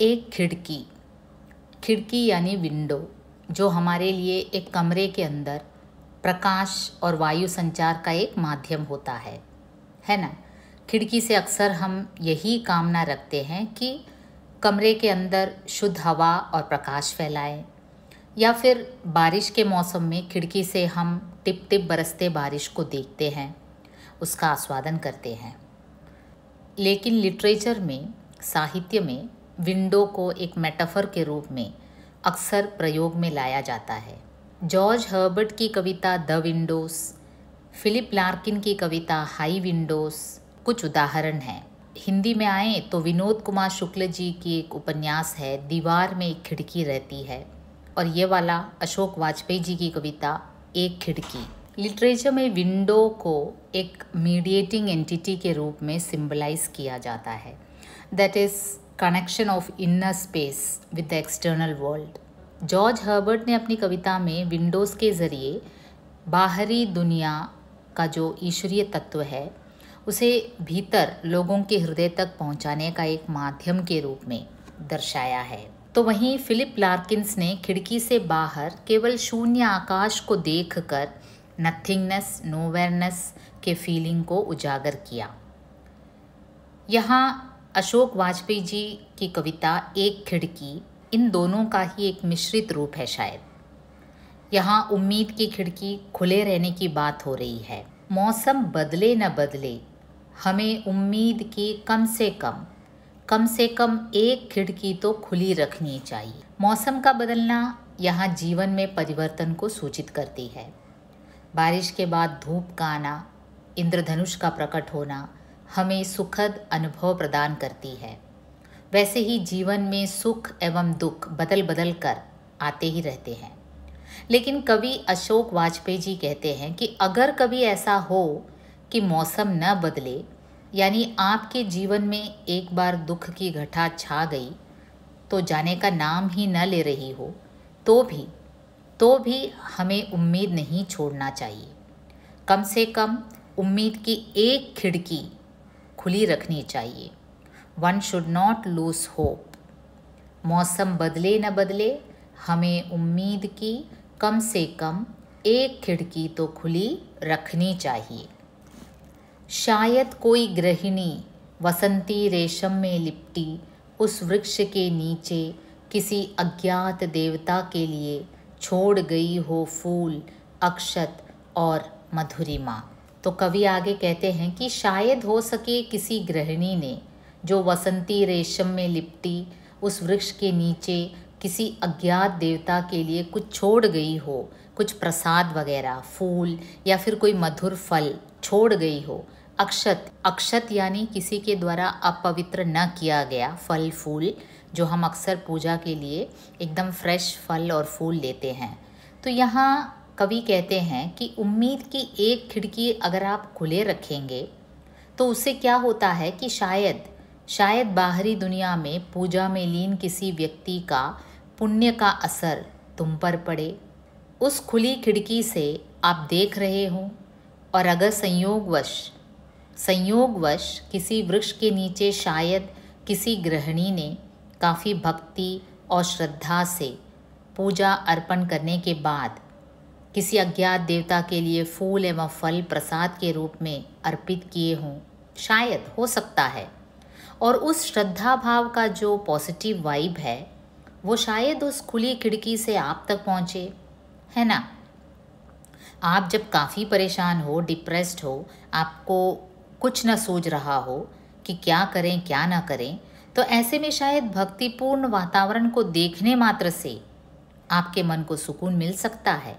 एक खिड़की खिड़की यानी विंडो जो हमारे लिए एक कमरे के अंदर प्रकाश और वायु संचार का एक माध्यम होता है है ना खिड़की से अक्सर हम यही कामना रखते हैं कि कमरे के अंदर शुद्ध हवा और प्रकाश फैलाएं या फिर बारिश के मौसम में खिड़की से हम टिप टिप बरसते बारिश को देखते हैं उसका आस्वादन करते हैं लेकिन लिटरेचर में साहित्य में विंडो को एक मेटाफर के रूप में अक्सर प्रयोग में लाया जाता है जॉर्ज हर्बर्ट की कविता द विंडोज़ फिलिप लार्किन की कविता हाई विंडोस कुछ उदाहरण हैं हिंदी में आए तो विनोद कुमार शुक्ल जी की एक उपन्यास है दीवार में एक खिड़की रहती है और ये वाला अशोक वाजपेयी जी की कविता एक खिड़की लिटरेचर में विंडो को एक मीडिएटिंग एंटिटी के रूप में सिम्बलाइज किया जाता है that is connection of inner space with the external world George Herbert ने अपनी कविता में विंडोज़ के ज़रिए बाहरी दुनिया का जो ईश्वरीय तत्व है उसे भीतर लोगों के हृदय तक पहुंचाने का एक माध्यम के रूप में दर्शाया है तो वहीं फिलिप लार्किंस ने खिड़की से बाहर केवल शून्य आकाश को देखकर नथिंगनेस नोवेरनेस के फीलिंग को उजागर किया यहाँ अशोक वाजपेयी जी की कविता एक खिड़की इन दोनों का ही एक मिश्रित रूप है शायद यहाँ उम्मीद की खिड़की खुले रहने की बात हो रही है मौसम बदले न बदले हमें उम्मीद की कम से कम कम से कम एक खिड़की तो खुली रखनी चाहिए मौसम का बदलना यहाँ जीवन में परिवर्तन को सूचित करती है बारिश के बाद धूप का आना इंद्रधनुष का प्रकट होना हमें सुखद अनुभव प्रदान करती है वैसे ही जीवन में सुख एवं दुख बदल बदल कर आते ही रहते हैं लेकिन कवि अशोक वाजपेयी जी कहते हैं कि अगर कभी ऐसा हो कि मौसम न बदले यानी आपके जीवन में एक बार दुख की घटा छा गई तो जाने का नाम ही न ले रही हो तो भी तो भी हमें उम्मीद नहीं छोड़ना चाहिए कम से कम उम्मीद की एक खिड़की खुली रखनी चाहिए one should not lose hope मौसम बदले न बदले हमें उम्मीद की कम से कम एक खिड़की तो खुली रखनी चाहिए शायद कोई गृहिणी वसंती रेशम में लिपटी उस वृक्ष के नीचे किसी अज्ञात देवता के लिए छोड़ गई हो फूल अक्षत और मधुरिमा तो कवि आगे कहते हैं कि शायद हो सके किसी गृहिणी ने जो वसंती रेशम में लिपटी उस वृक्ष के नीचे किसी अज्ञात देवता के लिए कुछ छोड़ गई हो कुछ प्रसाद वगैरह फूल या फिर कोई मधुर फल छोड़ गई हो अक्षत अक्षत यानी किसी के द्वारा अपवित्र न किया गया फल फूल जो हम अक्सर पूजा के लिए एकदम फ्रेश फल और फूल लेते हैं तो यहाँ कवि कहते हैं कि उम्मीद की एक खिड़की अगर आप खुले रखेंगे तो उससे क्या होता है कि शायद शायद बाहरी दुनिया में पूजा में लीन किसी व्यक्ति का पुण्य का असर तुम पर पड़े उस खुली खिड़की से आप देख रहे हो और अगर संयोगवश संयोगवश किसी वृक्ष के नीचे शायद किसी गृहिणी ने काफ़ी भक्ति और श्रद्धा से पूजा अर्पण करने के बाद किसी अज्ञात देवता के लिए फूल एवं फल प्रसाद के रूप में अर्पित किए हों शायद हो सकता है और उस श्रद्धा भाव का जो पॉजिटिव वाइब है वो शायद उस खुली खिड़की से आप तक पहुँचे है ना आप जब काफ़ी परेशान हो डिप्रेस्ड हो आपको कुछ न सोच रहा हो कि क्या करें क्या ना करें तो ऐसे में शायद भक्तिपूर्ण वातावरण को देखने मात्र से आपके मन को सुकून मिल सकता है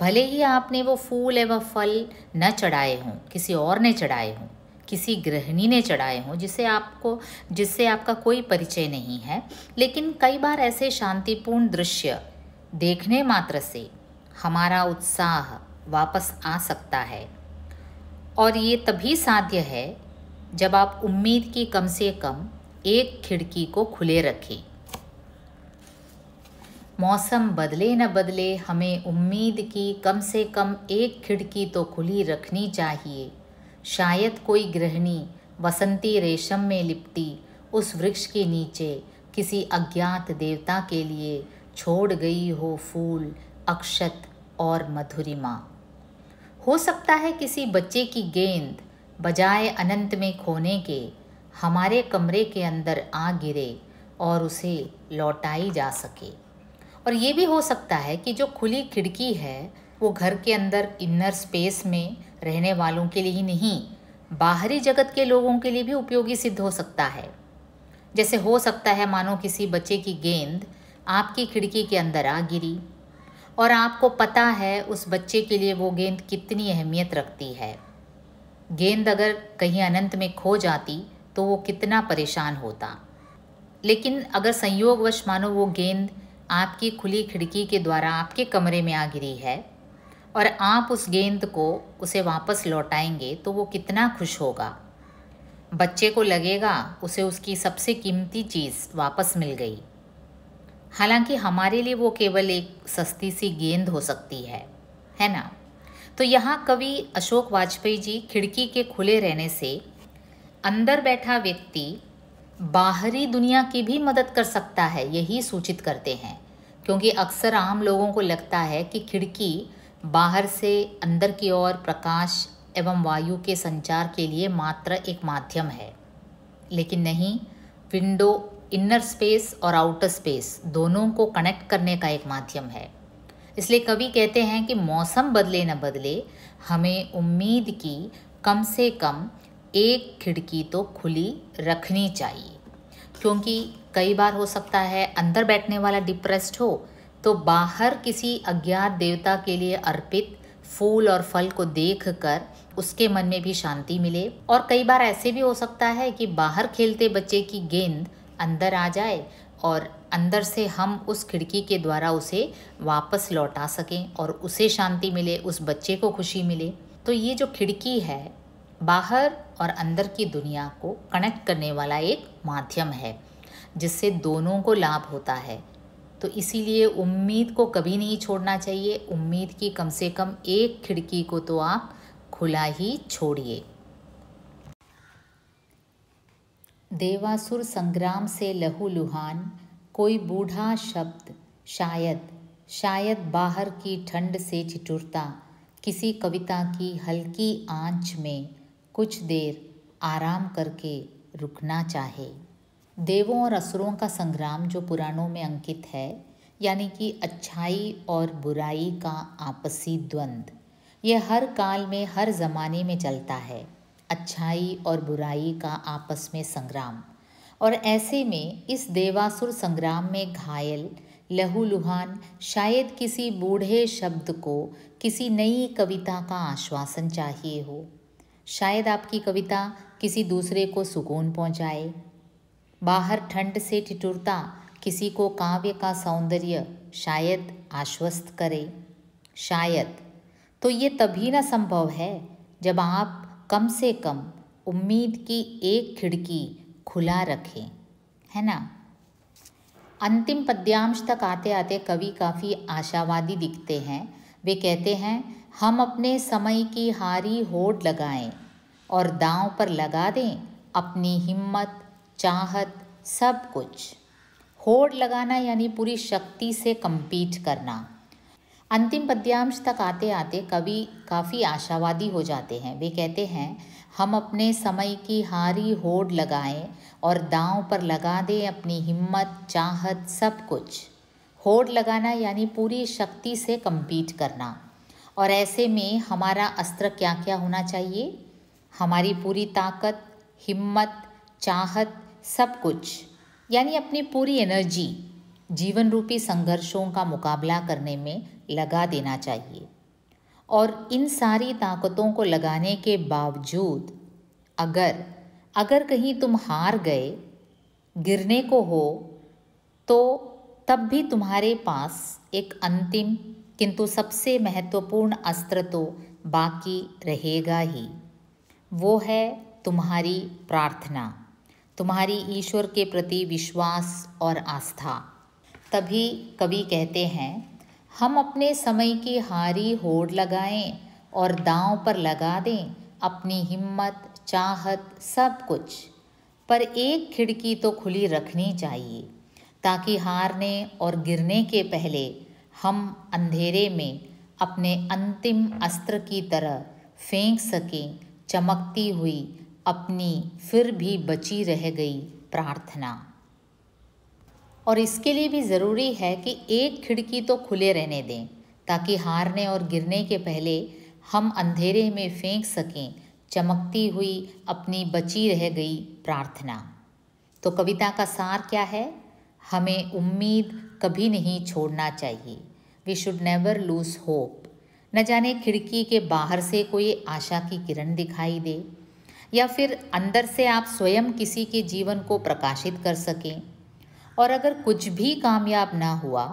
भले ही आपने वो फूल एवं फल न चढ़ाए हों किसी और ने चढ़ाए हों किसी गृहिणी ने चढ़ाए हों जिसे आपको जिससे आपका कोई परिचय नहीं है लेकिन कई बार ऐसे शांतिपूर्ण दृश्य देखने मात्र से हमारा उत्साह वापस आ सकता है और ये तभी साध्य है जब आप उम्मीद की कम से कम एक खिड़की को खुले रखें मौसम बदले न बदले हमें उम्मीद की कम से कम एक खिड़की तो खुली रखनी चाहिए शायद कोई गृहिणी वसंती रेशम में लिपटी उस वृक्ष के नीचे किसी अज्ञात देवता के लिए छोड़ गई हो फूल अक्षत और मधुरिमा हो सकता है किसी बच्चे की गेंद बजाय अनंत में खोने के हमारे कमरे के अंदर आ गिरे और उसे लौटाई जा सके और ये भी हो सकता है कि जो खुली खिड़की है वो घर के अंदर इनर स्पेस में रहने वालों के लिए ही नहीं बाहरी जगत के लोगों के लिए भी उपयोगी सिद्ध हो सकता है जैसे हो सकता है मानो किसी बच्चे की गेंद आपकी खिड़की के अंदर आ गिरी और आपको पता है उस बच्चे के लिए वो गेंद कितनी अहमियत रखती है गेंद अगर कहीं अनंत में खो जाती तो वो कितना परेशान होता लेकिन अगर संयोगवश मानो वो गेंद आपकी खुली खिड़की के द्वारा आपके कमरे में आ गिरी है और आप उस गेंद को उसे वापस लौटाएंगे तो वो कितना खुश होगा बच्चे को लगेगा उसे उसकी सबसे कीमती चीज़ वापस मिल गई हालांकि हमारे लिए वो केवल एक सस्ती सी गेंद हो सकती है है ना तो यहाँ कवि अशोक वाजपेयी जी खिड़की के खुले रहने से अंदर बैठा व्यक्ति बाहरी दुनिया की भी मदद कर सकता है यही सूचित करते हैं क्योंकि अक्सर आम लोगों को लगता है कि खिड़की बाहर से अंदर की ओर प्रकाश एवं वायु के संचार के लिए मात्र एक माध्यम है लेकिन नहीं विंडो इनर स्पेस और आउटर स्पेस दोनों को कनेक्ट करने का एक माध्यम है इसलिए कवि कहते हैं कि मौसम बदले न बदले हमें उम्मीद की कम से कम एक खिड़की तो खुली रखनी चाहिए क्योंकि कई बार हो सकता है अंदर बैठने वाला डिप्रेस्ड हो तो बाहर किसी अज्ञात देवता के लिए अर्पित फूल और फल को देख कर उसके मन में भी शांति मिले और कई बार ऐसे भी हो सकता है कि बाहर खेलते बच्चे की गेंद अंदर आ जाए और अंदर से हम उस खिड़की के द्वारा उसे वापस लौटा सकें और उसे शांति मिले उस बच्चे को खुशी मिले तो ये जो खिड़की है बाहर और अंदर की दुनिया को कनेक्ट करने वाला एक माध्यम है जिससे दोनों को लाभ होता है तो इसीलिए उम्मीद को कभी नहीं छोड़ना चाहिए उम्मीद की कम से कम एक खिड़की को तो आप खुला ही छोड़िए देवासुर संग्राम से लहूलुहान कोई बूढ़ा शब्द शायद शायद बाहर की ठंड से चिटुरता किसी कविता की हल्की आंच में कुछ देर आराम करके रुकना चाहे देवों और असुरों का संग्राम जो पुराणों में अंकित है यानी कि अच्छाई और बुराई का आपसी द्वंद्व यह हर काल में हर जमाने में चलता है अच्छाई और बुराई का आपस में संग्राम और ऐसे में इस देवासुर संग्राम में घायल लहूलुहान शायद किसी बूढ़े शब्द को किसी नई कविता का आश्वासन चाहिए हो शायद आपकी कविता किसी दूसरे को सुकून पहुंचाए बाहर ठंड से ठिठुरता किसी को काव्य का सौंदर्य शायद आश्वस्त करे शायद तो ये तभी ना संभव है जब आप कम से कम उम्मीद की एक खिड़की खुला रखें है ना अंतिम पद्यांश तक आते आते कवि काफ़ी आशावादी दिखते हैं वे कहते हैं हम अपने समय की हारी होड़ लगाएं और दांव पर लगा दें अपनी हिम्मत चाहत सब कुछ होड़ लगाना यानी पूरी शक्ति से कम्पीट करना अंतिम पद्यांश तक आते आते कवि काफ़ी आशावादी हो जाते हैं वे कहते हैं हम अपने समय की हारी होड़ लगाएं और दांव पर लगा दें अपनी हिम्मत चाहत सब कुछ होड़ लगाना यानी पूरी शक्ति से कम्पीट करना और ऐसे में हमारा अस्त्र क्या क्या होना चाहिए हमारी पूरी ताकत हिम्मत चाहत सब कुछ यानी अपनी पूरी एनर्जी जीवन रूपी संघर्षों का मुकाबला करने में लगा देना चाहिए और इन सारी ताकतों को लगाने के बावजूद अगर अगर कहीं तुम हार गए गिरने को हो तो तब भी तुम्हारे पास एक अंतिम किंतु सबसे महत्वपूर्ण अस्त्र तो बाकी रहेगा ही वो है तुम्हारी प्रार्थना तुम्हारी ईश्वर के प्रति विश्वास और आस्था तभी कवि कहते हैं हम अपने समय की हारी होड़ लगाएं और दांव पर लगा दें अपनी हिम्मत चाहत सब कुछ पर एक खिड़की तो खुली रखनी चाहिए ताकि हारने और गिरने के पहले हम अंधेरे में अपने अंतिम अस्त्र की तरह फेंक सकें चमकती हुई अपनी फिर भी बची रह गई प्रार्थना और इसके लिए भी ज़रूरी है कि एक खिड़की तो खुले रहने दें ताकि हारने और गिरने के पहले हम अंधेरे में फेंक सकें चमकती हुई अपनी बची रह गई प्रार्थना तो कविता का सार क्या है हमें उम्मीद कभी नहीं छोड़ना चाहिए we should never lose hope न जाने खिड़की के बाहर से कोई आशा की किरण दिखाई दे या फिर अंदर से आप स्वयं किसी के जीवन को प्रकाशित कर सकें और अगर कुछ भी कामयाब ना हुआ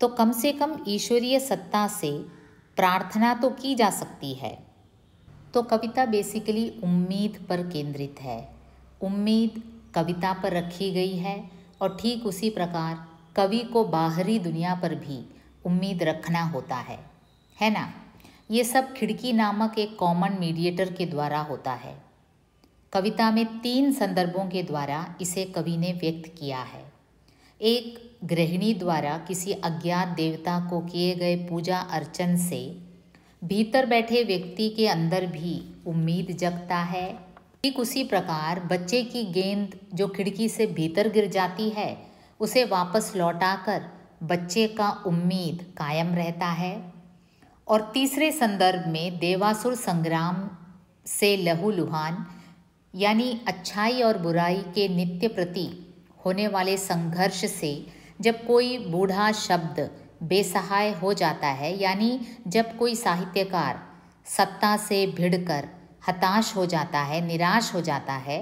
तो कम से कम ईश्वरीय सत्ता से प्रार्थना तो की जा सकती है तो कविता बेसिकली उम्मीद पर केंद्रित है उम्मीद कविता पर रखी गई है और ठीक उसी प्रकार कवि को बाहरी दुनिया पर भी उम्मीद रखना होता है है ना ये सब खिड़की नामक एक कॉमन मीडिएटर के द्वारा होता है कविता में तीन संदर्भों के द्वारा इसे कवि ने व्यक्त किया है एक गृहिणी द्वारा किसी अज्ञात देवता को किए गए पूजा अर्चन से भीतर बैठे व्यक्ति के अंदर भी उम्मीद जगता है ठीक उसी प्रकार बच्चे की गेंद जो खिड़की से भीतर गिर जाती है उसे वापस लौटाकर बच्चे का उम्मीद कायम रहता है और तीसरे संदर्भ में देवासुर संग्राम से लहूलुहान यानी अच्छाई और बुराई के नित्य प्रति होने वाले संघर्ष से जब कोई बूढ़ा शब्द बेसहाय हो जाता है यानी जब कोई साहित्यकार सत्ता से भिड़कर हताश हो जाता है निराश हो जाता है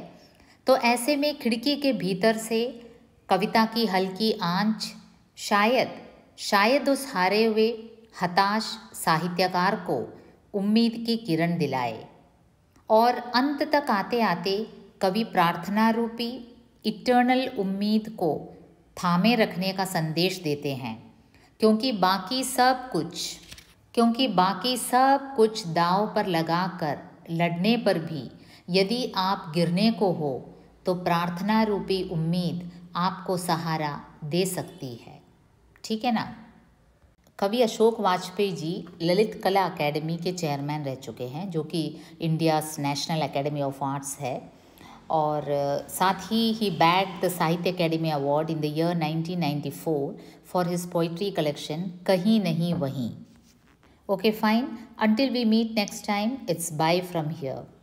तो ऐसे में खिड़की के भीतर से कविता की हल्की आंच शायद शायद उस हारे हुए हताश साहित्यकार को उम्मीद की किरण दिलाए और अंत तक आते आते कवि प्रार्थना रूपी इटर्नल उम्मीद को थामे रखने का संदेश देते हैं क्योंकि बाकी सब कुछ क्योंकि बाकी सब कुछ दाव पर लगाकर लड़ने पर भी यदि आप गिरने को हो तो प्रार्थना रूपी उम्मीद आपको सहारा दे सकती है ठीक है ना कवि अशोक वाजपेयी जी ललित कला एकेडमी के चेयरमैन रह चुके हैं जो कि India's national academy of arts है और साथ ही ही bag the Sahitya academy award in the year 1994 for his poetry collection कहीं नहीं वहीं okay fine until we meet next time it's bye from here